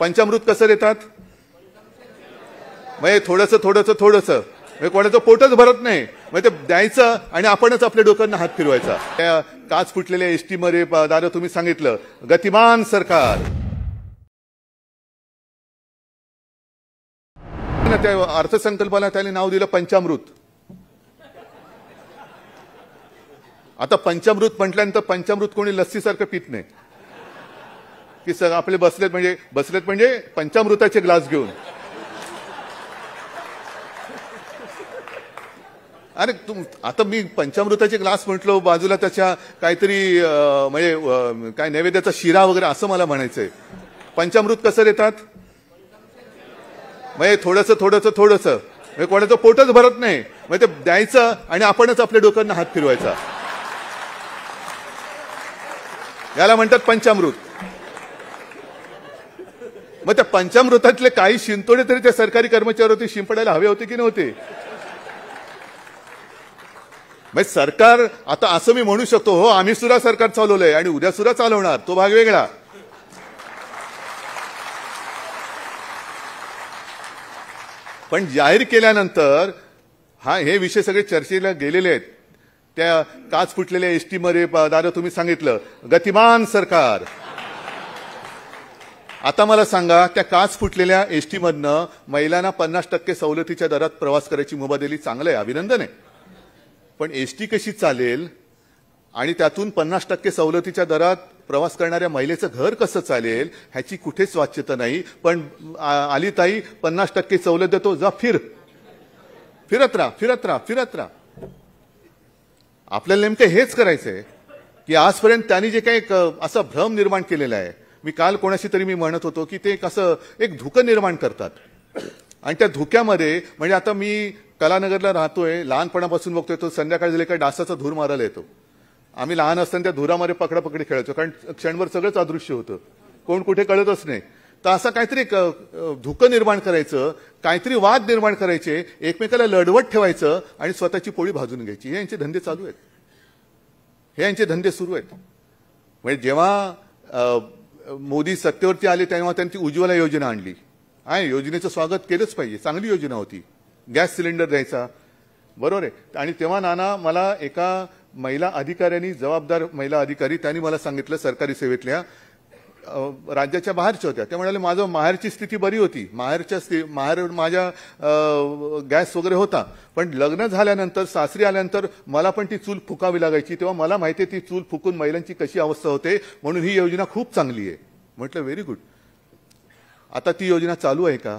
पंचामृत कसं देतात म्हणजे थोडस थोडस थोडस म्हणजे कोणाचं पोटच भरत नाही म्हणजे ते द्यायचं आणि आपणच आपल्या डोक्यांना हात फिरवायचा त्या काच फुटलेल्या एस मध्ये दादा तुम्ही सांगितलं गतिमान सरकार त्या अर्थसंकल्पाला त्याने नाव दिलं पंचामृत आता पंचामृत म्हटल्यानंतर पंचामृत कोणी लस्सीसारखं पित नाही की सर आपले बसलेत म्हणजे बसलेत म्हणजे पंचामृताचे ग्लास घेऊन अरे तुम आता मी पंचामृताचे ग्लास म्हटलो बाजूला त्याच्या काहीतरी म्हणजे काय नैवेद्याचा शिरा वगैरे असं मला म्हणायचंय पंचामृत कसं देतात म्हणजे थोडंसं थोडंसं थोडंसं म्हणजे कोणाचं पोटच भरत नाही म्हणजे ते द्यायचं आणि आपणच आपल्या डोक्यांना हात फिरवायचा याला म्हणतात पंचामृत मग त्या पंचामृतातले काही शिंतोडे तरी त्या सरकारी कर्मचाऱ्यावरती शिंपडायला हवे होते की नव्हते मग सरकार आता असं मी म्हणू शकतो हो आम्ही सुद्धा सरकार चालवलंय आणि उद्या सुद्धा चालवणार तो भाग वेगळा पण जाहीर केल्यानंतर हा हे विषय सगळे चर्चेला गेलेले आहेत त्या काच फुटलेल्या टी मध्ये दादा तुम्ही सांगितलं गतिमान सरकार आता मला सांगा त्या काच फुटलेल्या एस टीमधनं महिलांना पन्नास टक्के सवलतीच्या दरात प्रवास करायची मुभा दिली चांगलं आहे अभिनंदन आहे पण एस टी कशी चालेल आणि त्यातून पन्नास टक्के सवलतीच्या दरात प्रवास करणाऱ्या महिलेचं घर कसं चालेल ह्याची कुठेच वाच्यता नाही पण आली ताई पन्नास टक्के सवलत देतो जा फिर फिरत राहा फिरत राहा फिरत राहा आपल्याला नेमकं हेच करायचंय की आजपर्यंत त्यांनी जे काही असा भ्रम निर्माण केलेला आहे मी काल कोणाशी तरी मी म्हणत होतो की ते कसं एक धुकं निर्माण करतात आणि त्या धुक्यामध्ये म्हणजे आता मी कलानगरला राहतोय लहानपणापासून बघतोय तो संध्याकाळ झाले काही डासाचा धूर मारायला येतो आम्ही लहान असताना त्या धुरामध्ये पकडापकडी खेळायचो कारण क्षणभर सगळंच अदृश्य होतं कोण कुठे कळतच नाही तर असं काहीतरी धुकं निर्माण करायचं काहीतरी वाद निर्माण करायचे एकमेकाला लढवत ठेवायचं आणि स्वतःची पोळी भाजून घ्यायची हे यांचे धंदे चालू आहेत हे यांचे धंदे सुरू आहेत म्हणजे जेव्हा मोदी सत्तेवरती आले तेव्हा त्यांची उज्ज्वला योजना आणली आहे योजनेचं स्वागत केलंच पाहिजे चांगली योजना होती गॅस सिलेंडर द्यायचा बरोबर आहे आणि तेव्हा नाना मला एका महिला अधिकाऱ्यांनी जबाबदार महिला अधिकारी त्यांनी मला सांगितलं सरकारी सेवेतल्या राज्याच्या बाहेरच्या होत्या त्या म्हणाले माझं माहेरची स्थिती बरी होती माहेरच्या स्थिती माहेर माझ्या गॅस वगैरे होता पण लग्न झाल्यानंतर सासरी आल्यानंतर मला पण ती चूल फुकावी लागायची तेव्हा मला माहिती आहे ती चूल फुकून महिलांची कशी अवस्था होते म्हणून ही योजना खूप चांगली आहे म्हटलं व्हेरी गुड आता ती योजना चालू आहे का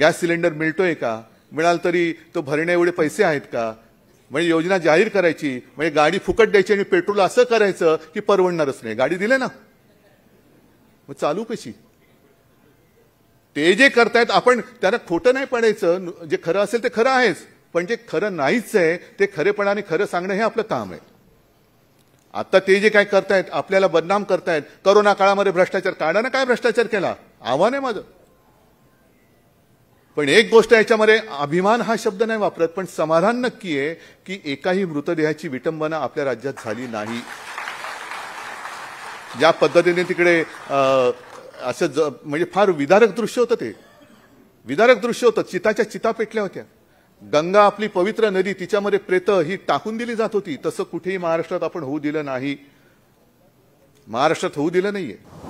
गॅस सिलेंडर मिळतोय का मिळाल तरी तो भरण्या एवढे पैसे आहेत का म्हणजे योजना जाहीर करायची म्हणजे गाडी फुकट द्यायची आणि पेट्रोल असं करायचं की परवडणारच नाही गाडी दिले ना मग चालू कशी ते जे करतायत आपण त्याला खोटं नाही पडायचं जे खरं असेल ते खरं आहेच पण जे खरं नाहीच आहे ते खरेपणाने खरं सांगणं हे आपलं काम आहे आता ते जे काय करतायत आपल्याला बदनाम करतायत करोना काळामध्ये भ्रष्टाचार काढाना काय भ्रष्टाचार केला आव्हान आहे माझं पण एक गोष्ट याच्यामध्ये अभिमान हा शब्द नाही वापरत पण समाधान नक्की आहे की एकाही मृतदेहाची विटंबना आपल्या राज्यात झाली नाही ज्या पद्धतीने तिकडे असं ज म्हणजे फार विदारक दृश्य होतं ते विदारक दृश्य होतं चिताच्या चिता पेटल्या होत्या गंगा आपली पवित्र नदी तिच्यामध्ये प्रेत ही टाकून दिली जात होती तसं कुठेही महाराष्ट्रात आपण होऊ दिलं नाही महाराष्ट्रात होऊ दिलं नाहीये